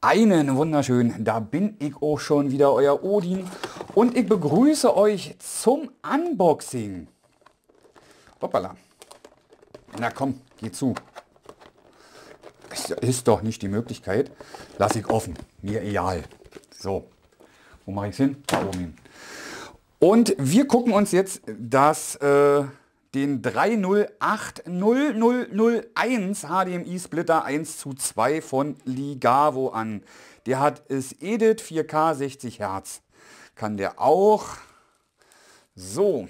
Einen wunderschönen, da bin ich auch schon wieder, euer Odin. Und ich begrüße euch zum Unboxing. Hoppala. Na komm, geh zu ist, doch nicht die Möglichkeit. Lasse ich offen. Mir egal. So. Wo mache ich es hin? Da oben hin. Und wir gucken uns jetzt das, äh, den 3080001 HDMI-Splitter 1 zu 2 von Ligavo an. Der hat es Edit 4K 60 Hertz. Kann der auch. So.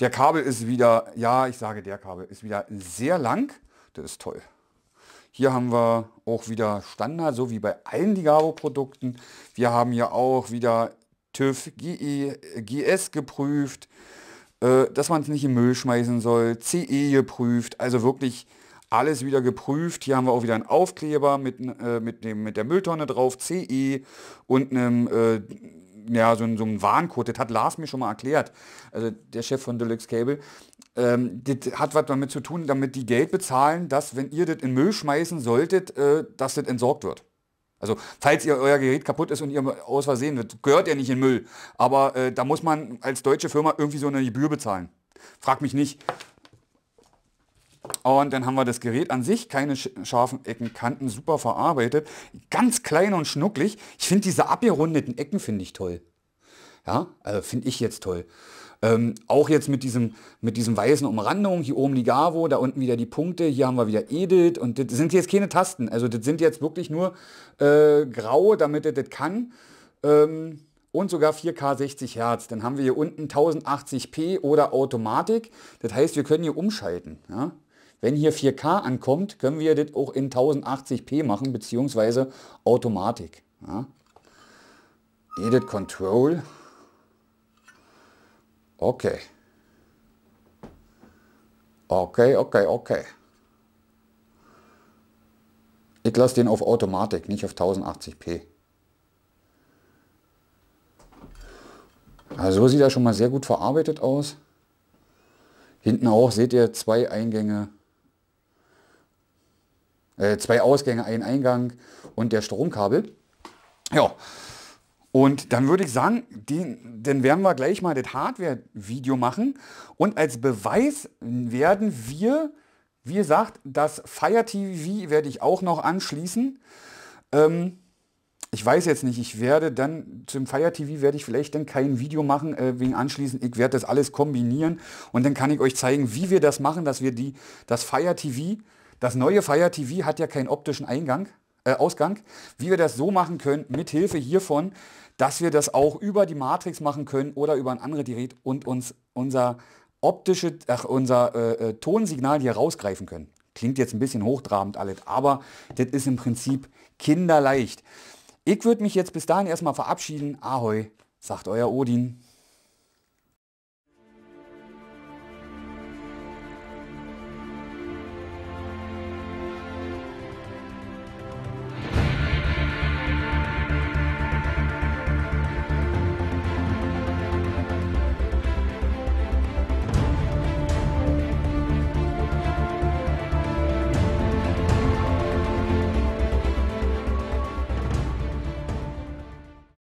Der Kabel ist wieder, ja, ich sage der Kabel, ist wieder sehr lang. Das ist toll. Hier haben wir auch wieder Standard, so wie bei allen Ligavo-Produkten. Wir haben hier auch wieder TÜV, GI, e, GS geprüft, äh, dass man es nicht im Müll schmeißen soll, CE geprüft, also wirklich alles wieder geprüft. Hier haben wir auch wieder einen Aufkleber mit, äh, mit, dem, mit der Mülltonne drauf, CE und einem... Äh, ja, so, ein, so ein Warncode, das hat Lars mir schon mal erklärt, also der Chef von Deluxe Cable, ähm, das hat was damit zu tun, damit die Geld bezahlen, dass wenn ihr das in Müll schmeißen solltet, äh, dass das entsorgt wird. Also falls ihr euer Gerät kaputt ist und ihr aus Versehen, das gehört ja nicht in Müll. Aber äh, da muss man als deutsche Firma irgendwie so eine Gebühr bezahlen. Frag mich nicht. Und dann haben wir das Gerät an sich, keine scharfen Ecken, Kanten, super verarbeitet. Ganz klein und schnucklig. Ich finde diese abgerundeten Ecken finde ich toll. Ja, also finde ich jetzt toll. Ähm, auch jetzt mit diesem, mit diesem weißen Umrandung, hier oben Ligavo, da unten wieder die Punkte, hier haben wir wieder Edit und das sind jetzt keine Tasten. Also das sind jetzt wirklich nur äh, grau, damit das kann. Ähm, und sogar 4K 60 Hertz. Dann haben wir hier unten 1080p oder Automatik. Das heißt, wir können hier umschalten. Ja? Wenn hier 4K ankommt, können wir das auch in 1080p machen, beziehungsweise Automatik. Ja? Edit Control. Okay. Okay, okay, okay. Ich lasse den auf Automatik, nicht auf 1080p. Also sieht er schon mal sehr gut verarbeitet aus. Hinten auch seht ihr zwei Eingänge, äh, zwei Ausgänge, ein Eingang und der Stromkabel. Ja, und dann würde ich sagen, die, dann werden wir gleich mal das Hardware-Video machen. Und als Beweis werden wir, wie gesagt, das Fire TV werde ich auch noch anschließen. Ähm, ich weiß jetzt nicht, ich werde dann zum Fire TV werde ich vielleicht dann kein Video machen äh, wegen anschließen. Ich werde das alles kombinieren und dann kann ich euch zeigen, wie wir das machen, dass wir die das Fire TV, das neue Fire TV hat ja keinen optischen Eingang. Äh, Ausgang, wie wir das so machen können, mit Hilfe hiervon, dass wir das auch über die Matrix machen können oder über ein anderes Gerät und uns unser optische, ach, unser äh, äh, Tonsignal hier rausgreifen können. Klingt jetzt ein bisschen hochtrabend alles, aber das ist im Prinzip kinderleicht. Ich würde mich jetzt bis dahin erstmal verabschieden. Ahoi, sagt euer Odin.